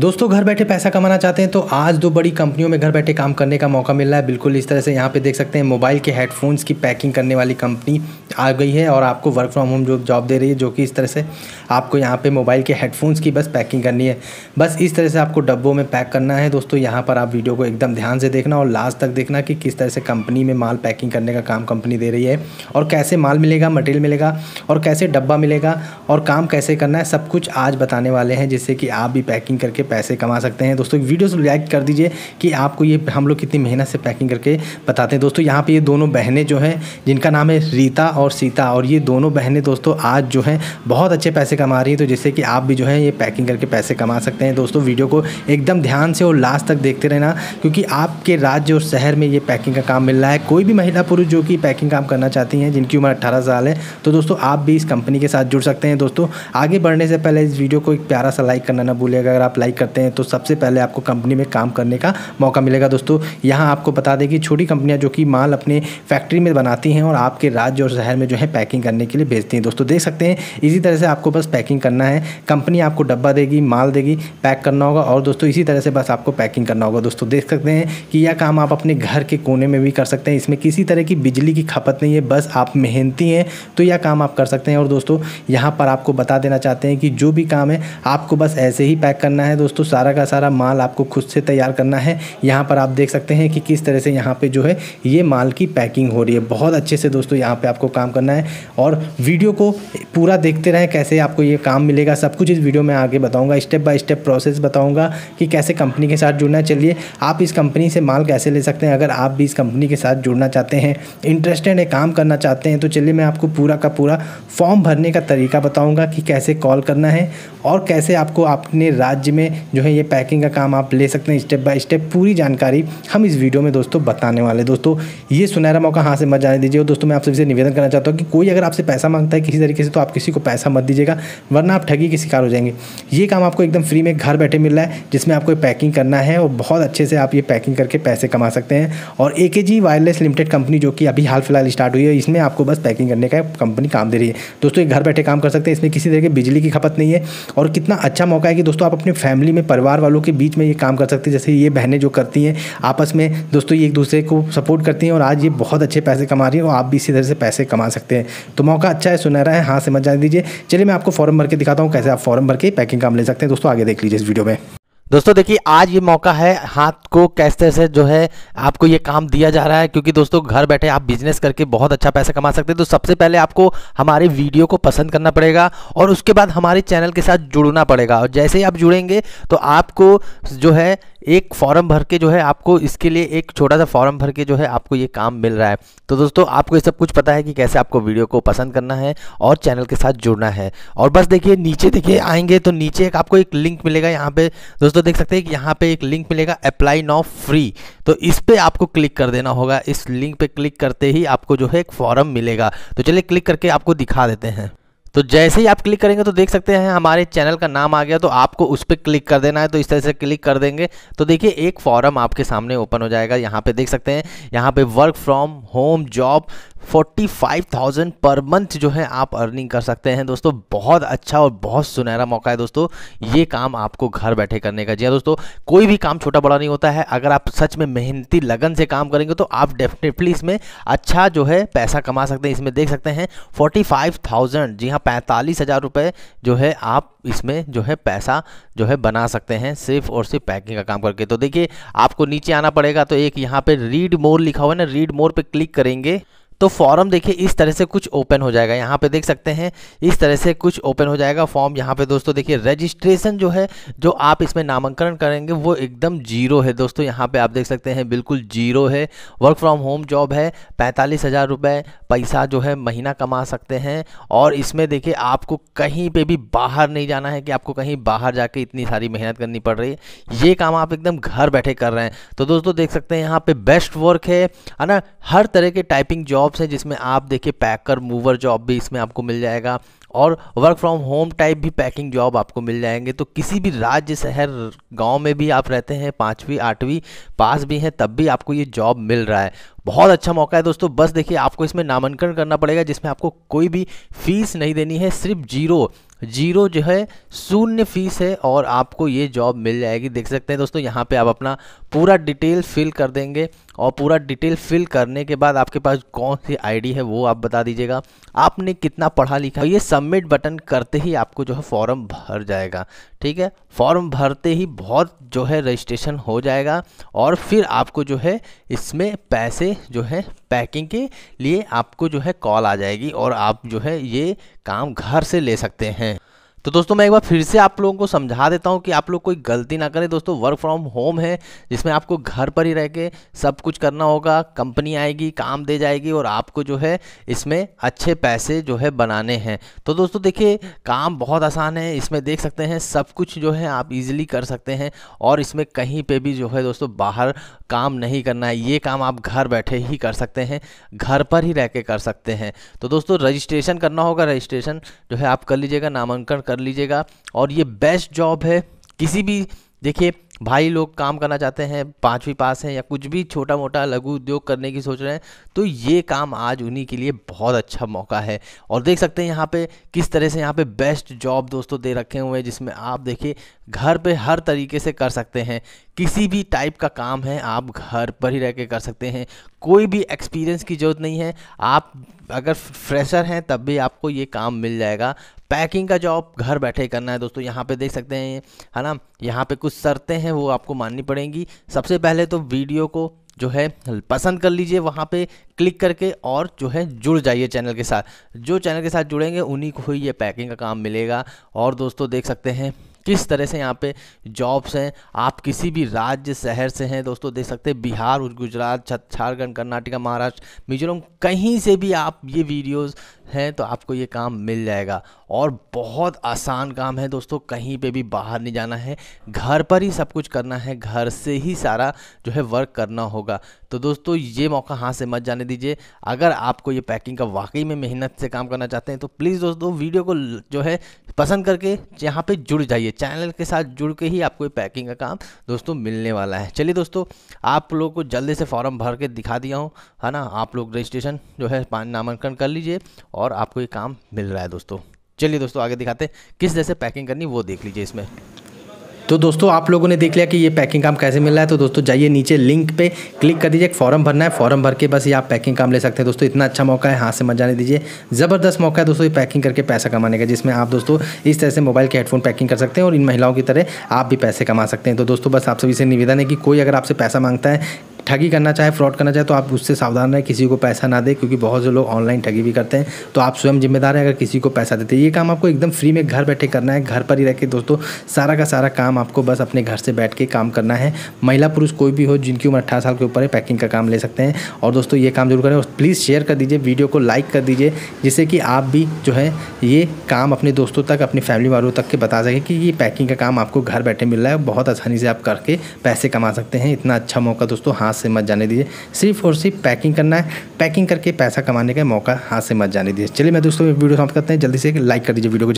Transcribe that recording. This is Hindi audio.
दोस्तों घर बैठे पैसा कमाना चाहते हैं तो आज दो बड़ी कंपनियों में घर बैठे काम करने का मौका मिल रहा है बिल्कुल इस तरह से यहाँ पे देख सकते हैं मोबाइल के हेडफोन्स की पैकिंग करने वाली कंपनी आ गई है और आपको वर्क फ्रॉम होम जो जॉब दे रही है जो कि इस तरह से आपको यहाँ पे मोबाइल के हेडफोन्स की बस पैकिंग करनी है बस इस तरह से आपको डब्बों में पैक करना है दोस्तों यहाँ पर आप वीडियो को एकदम ध्यान से देखना और लास्ट तक देखना कि किस तरह से कंपनी में माल पैकिंग करने का काम कंपनी दे रही है और कैसे माल मिलेगा मटेरियल मिलेगा और कैसे डब्बा मिलेगा और काम कैसे करना है सब कुछ आज बताने वाले हैं जिससे कि आप भी पैकिंग करके पैसे कमा सकते हैं दोस्तों वीडियो लाइक कर दीजिए कि आपको ये हम लोग कितनी मेहनत से पैकिंग करके बताते हैं दोस्तों यहाँ पर ये दोनों बहनें जो हैं जिनका नाम है रीता और सीता और ये दोनों बहनें दोस्तों आज जो हैं बहुत अच्छे पैसे कमा रही हैं तो जिससे कि आप भी जो है ये पैकिंग करके पैसे कमा सकते हैं दोस्तों वीडियो को एकदम ध्यान से और लास्ट तक देखते रहना क्योंकि आपके राज्य और शहर में ये पैकिंग का काम मिल रहा है कोई भी महिला पुरुष जो कि पैकिंग काम करना चाहती हैं जिनकी उम्र अट्ठारह साल है तो दोस्तों आप भी इस कंपनी के साथ जुड़ सकते हैं दोस्तों आगे बढ़ने से पहले इस वीडियो को एक प्यारा सा लाइक करना ना भूलिएगा अगर आप लाइक करते हैं तो सबसे पहले आपको कंपनी में काम करने का मौका मिलेगा दोस्तों यहाँ आपको बता दें कि छोटी कंपनियाँ जो कि माल अपने फैक्ट्री में बनाती हैं और आपके राज्य और शहर में जो है पैकिंग करने के लिए भेजती हैं दोस्तों देख सकते हैं इसी तरह से आपको बस पैकिंग करना है कंपनी आपको डब्बा देगी माल देगी पैक करना होगा और दोस्तों इसी तरह से बस आपको पैकिंग करना होगा दोस्तों देख सकते हैं कि यह काम आप अपने घर के कोने में भी कर सकते हैं इसमें किसी तरह की बिजली की खपत नहीं है बस आप मेहनती हैं तो यह काम आप कर सकते हैं और दोस्तों यहाँ पर आपको बता देना चाहते हैं कि जो भी काम है आपको बस ऐसे ही पैक करना है दोस्तों दोस्तों सारा का सारा माल आपको खुद से तैयार करना है यहाँ पर आप देख सकते हैं कि किस तरह से यहाँ पे जो है ये माल की पैकिंग हो रही है बहुत अच्छे से दोस्तों यहाँ पे आपको काम करना है और वीडियो को पूरा देखते रहें कैसे आपको ये काम मिलेगा सब कुछ इस वीडियो में आगे बताऊँगा स्टेप बाय स्टेप प्रोसेस बताऊँगा कि कैसे कंपनी के साथ जुड़ना चलिए आप इस कंपनी से माल कैसे ले सकते हैं अगर आप भी इस कंपनी के साथ जुड़ना चाहते हैं इंटरेस्टेड है काम करना चाहते हैं तो चलिए मैं आपको पूरा का पूरा फॉर्म भरने का तरीका बताऊँगा कि कैसे कॉल करना है और कैसे आपको अपने राज्य में जो है ये पैकिंग का काम आप ले सकते हैं स्टेप बाय स्टेप पूरी जानकारी हम इस वीडियो में दोस्तों बताने वाले दोस्तों ये सुनहरा मौका हाथ से मत जाने दीजिए और दोस्तों मैं आप सबसे निवेदन करना चाहता हूँ कि कोई अगर आपसे पैसा मांगता है किसी तरीके से तो आप किसी को पैसा मत दीजिएगा वरना आप ठगी के शिकार हो जाएंगे ये काम आपको एकदम फ्री में घर बैठे मिल रहा है जिसमें आपको पैकिंग करना है और बहुत अच्छे से आप ये पैकिंग करके पैसे कमा सकते हैं और ए के वायरलेस लिमिटेड कंपनी जो कि अभी हाल फिलहाल स्टार्ट हुई है इसमें आपको बस पैकिंग करने का कंपनी काम दे रही है दोस्तों ये घर बैठे काम कर सकते हैं इसमें किसी तरह की बिजली की खपत नहीं है और कितना अच्छा मौका है कि दोस्तों आप अपने फैमिली फैमिली में परिवार वालों के बीच में ये काम कर सकती है जैसे ये बहनें जो करती हैं आपस में दोस्तों ये एक दूसरे को सपोर्ट करती हैं और आज ये बहुत अच्छे पैसे कमा रही हैं और आप भी इसी तरह से पैसे कमा सकते हैं तो मौका अच्छा है सुनहरा है हाँ से मत दीजिए चलिए मैं आपको फॉर्म भर के दिखाता हूँ कैसे आप फॉर्म भर के पैकिंग काम ले सकते हैं दोस्तों आगे देख लीजिए इस वीडियो में दोस्तों देखिए आज ये मौका है हाथ को कैसे से जो है आपको ये काम दिया जा रहा है क्योंकि दोस्तों घर बैठे आप बिजनेस करके बहुत अच्छा पैसा कमा सकते हैं तो सबसे पहले आपको हमारे वीडियो को पसंद करना पड़ेगा और उसके बाद हमारे चैनल के साथ जुड़ना पड़ेगा और जैसे ही आप जुड़ेंगे तो आपको जो है एक फॉर्म भर के जो है आपको इसके लिए एक छोटा सा फॉर्म भर के जो है आपको ये काम मिल रहा है तो दोस्तों आपको ये सब कुछ पता है कि कैसे आपको वीडियो को पसंद करना है और चैनल के साथ जुड़ना है और बस देखिए नीचे देखिए आएंगे तो नीचे एक आपको एक लिंक मिलेगा यहाँ पे दोस्तों देख सकते हैं कि यहाँ पे एक लिंक मिलेगा अप्लाई नाउ फ्री तो इस पर आपको क्लिक कर देना होगा इस लिंक पर क्लिक करते ही आपको जो है एक फॉर्म मिलेगा तो चलिए क्लिक करके आपको दिखा देते हैं तो जैसे ही आप क्लिक करेंगे तो देख सकते हैं हमारे चैनल का नाम आ गया तो आपको उस पर क्लिक कर देना है तो इस तरह से क्लिक कर देंगे तो देखिए एक फॉर्म आपके सामने ओपन हो जाएगा यहाँ पे देख सकते हैं यहाँ पे work from home job 45,000 per month जो है आप अर्निंग कर सकते हैं दोस्तों बहुत अच्छा और बहुत सुनहरा मौका है दोस्तों ये काम आपको घर बैठे करने का जी हाँ दोस्तों कोई भी काम छोटा बड़ा नहीं होता है अगर आप सच में मेहनती लगन से काम करेंगे तो आप डेफिनेटली इसमें अच्छा जो है पैसा कमा सकते हैं इसमें देख सकते हैं फोर्टी जी हाँ पैंतालीस हज़ार जो है आप इसमें जो है पैसा जो है बना सकते हैं सिर्फ और सिर्फ पैकिंग का काम करके तो देखिए आपको नीचे आना पड़ेगा तो एक यहाँ पे रीड मोर लिखा हुआ है ना रीड मोर पे क्लिक करेंगे तो फॉर्म देखिए इस तरह से कुछ ओपन हो जाएगा यहाँ पे देख सकते हैं इस तरह से कुछ ओपन हो जाएगा फॉर्म यहाँ पे दोस्तों देखिए रजिस्ट्रेशन जो है जो आप इसमें नामांकन करेंगे वो एकदम जीरो है दोस्तों यहाँ पे आप देख सकते हैं बिल्कुल जीरो है वर्क फ्रॉम होम जॉब है पैंतालीस हज़ार रुपये पैसा जो है महीना कमा सकते हैं और इसमें देखिए आपको कहीं पर भी बाहर नहीं जाना है कि आपको कहीं बाहर जाके इतनी सारी मेहनत करनी पड़ रही है ये काम आप एकदम घर बैठे कर रहे हैं तो दोस्तों देख सकते हैं यहाँ पे बेस्ट वर्क है ना हर तरह के टाइपिंग जॉब जॉब्स हैं जिसमें आप देखिए पैकर मूवर जॉब भी इसमें आपको मिल जाएगा और वर्क फ्रॉम होम टाइप भी पैकिंग जॉब आपको मिल जाएंगे तो किसी भी राज्य शहर गांव में भी आप रहते हैं पाँचवीं आठवीं पास भी हैं तब भी आपको ये जॉब मिल रहा है बहुत अच्छा मौका है दोस्तों बस देखिए आपको इसमें नामांकन करना पड़ेगा जिसमें आपको कोई भी फीस नहीं देनी है सिर्फ जीरो जीरो जो है शून्य फीस है और आपको ये जॉब मिल जाएगी देख सकते हैं दोस्तों यहाँ पे आप अपना पूरा डिटेल फिल कर देंगे और पूरा डिटेल फिल करने के बाद आपके पास कौन सी आईडी है वो आप बता दीजिएगा आपने कितना पढ़ा लिखा ये सबमिट बटन करते ही आपको जो है फॉर्म भर जाएगा ठीक है फॉर्म भरते ही बहुत जो है रजिस्ट्रेशन हो जाएगा और फिर आपको जो है इसमें पैसे जो है पैकिंग के लिए आपको जो है कॉल आ जाएगी और आप जो है ये काम घर से ले सकते हैं तो दोस्तों मैं एक बार फिर से आप लोगों को समझा देता हूँ कि आप लोग कोई गलती ना करें दोस्तों वर्क फ्रॉम होम है जिसमें आपको घर पर ही रह के सब कुछ करना होगा कंपनी आएगी काम दे जाएगी और आपको जो है इसमें अच्छे पैसे जो है बनाने हैं तो दोस्तों देखिए काम बहुत आसान है इसमें देख सकते हैं सब कुछ जो है आप इज़िली कर सकते हैं और इसमें कहीं पर भी जो है दोस्तों बाहर काम नहीं करना है ये काम आप घर बैठे ही कर सकते हैं घर पर ही रह के कर सकते हैं तो दोस्तों रजिस्ट्रेशन करना होगा रजिस्ट्रेशन जो है आप कर लीजिएगा नामांकन कर लीजिएगा और ये बेस्ट जॉब है किसी भी देखिए भाई लोग काम करना चाहते हैं पाँचवीं पास हैं या कुछ भी छोटा मोटा लघु उद्योग करने की सोच रहे हैं तो ये काम आज उन्हीं के लिए बहुत अच्छा मौका है और देख सकते हैं यहाँ पे किस तरह से यहाँ पे बेस्ट जॉब दोस्तों दे रखे हुए हैं जिसमें आप देखिए घर पे हर तरीके से कर सकते हैं किसी भी टाइप का काम है आप घर पर ही रह के कर सकते हैं कोई भी एक्सपीरियंस की ज़रूरत नहीं है आप अगर फ्रेशर हैं तब भी आपको ये काम मिल जाएगा पैकिंग का जॉब घर बैठे करना है दोस्तों यहाँ पे देख सकते हैं है ना यहाँ पे कुछ शर्तें हैं वो आपको माननी पड़ेंगी सबसे पहले तो वीडियो को जो है पसंद कर लीजिए वहाँ पे क्लिक करके और जो है जुड़ जाइए चैनल के साथ जो चैनल के साथ जुड़ेंगे उन्हीं को ही ये पैकिंग का काम मिलेगा और दोस्तों देख सकते हैं किस तरह से यहाँ पे जॉब्स हैं आप किसी भी राज्य शहर से हैं दोस्तों देख सकते हैं बिहार गुजरात झारखंड कर्नाटका महाराष्ट्र मिजोरम कहीं से भी आप ये वीडियोस हैं तो आपको ये काम मिल जाएगा और बहुत आसान काम है दोस्तों कहीं पे भी बाहर नहीं जाना है घर पर ही सब कुछ करना है घर से ही सारा जो है वर्क करना होगा तो दोस्तों ये मौका हाथ से मत जाने दीजिए अगर आपको ये पैकिंग का वाकई में मेहनत से काम करना चाहते हैं तो प्लीज़ दोस्तों वीडियो को जो है पसंद करके यहाँ पे जुड़ जाइए चैनल के साथ जुड़ के ही आपको ये पैकिंग का काम दोस्तों मिलने वाला है चलिए दोस्तों आप लोग को जल्दी से फॉर्म भर के दिखा दिया हूँ है ना आप लोग रजिस्ट्रेशन जो है नामांकन कर लीजिए और आपको ये काम मिल रहा है दोस्तों चलिए दोस्तों आगे दिखाते हैं किस जैसे पैकिंग करनी वो देख लीजिए इसमें तो दोस्तों आप लोगों ने देख लिया कि ये पैकिंग काम कैसे मिल रहा है तो दोस्तों जाइए नीचे लिंक पे क्लिक कर दीजिए एक फॉर्म भरना है फॉर्म भर के बस ये आप पैकिंग काम ले सकते हैं दोस्तों इतना अच्छा मौका है हाथ से मत जाने दीजिए ज़बरदस्त मौका है दोस्तों ये पैकिंग करके पैसा कमाने का जिसमें आप दोस्तों इस तरह से मोबाइल के हेडफोन पैकिंग कर सकते हैं और इन महिलाओं की तरह आप भी पैसे कमा सकते हैं तो दोस्तों बस आप सभी से निवेदन है कि कोई अगर आपसे पैसा मांगता है ठगी करना चाहे फ्रॉड करना चाहे तो आप उससे सावधान रहें किसी को पैसा ना दें क्योंकि बहुत से लोग ऑनलाइन ठगी भी करते हैं तो आप स्वयं जिम्मेदार हैं अगर किसी को पैसा देते हैं ये काम आपको एकदम फ्री में घर बैठे करना है घर पर ही रह के दोस्तों सारा का सारा काम आपको बस अपने घर से बैठ के काम करना है महिला पुरुष कोई भी हो जिनकी उम्र अट्ठारह साल के ऊपर है पैकिंग का काम ले सकते हैं और दोस्तों ये काम जरूर करें और प्लीज़ शेयर कर दीजिए वीडियो को लाइक कर दीजिए जिससे कि आप भी जो है ये काम अपने दोस्तों तक अपनी फैमिली वालों तक के बता सकें कि ये पैकिंग का काम आपको घर बैठे मिल रहा है बहुत आसानी से आप करके पैसे कमा सकते हैं इतना अच्छा मौका दोस्तों हाथ से मत जाने दीजिए सिर्फ और सिर्फ पैकिंग करना है पैकिंग करके पैसा कमाने का मौका हाथ से मत जाने दीजिए चलिए मैं दोस्तों वीडियो समाप्त करते हैं जल्दी से लाइक कर दीजिए वीडियो को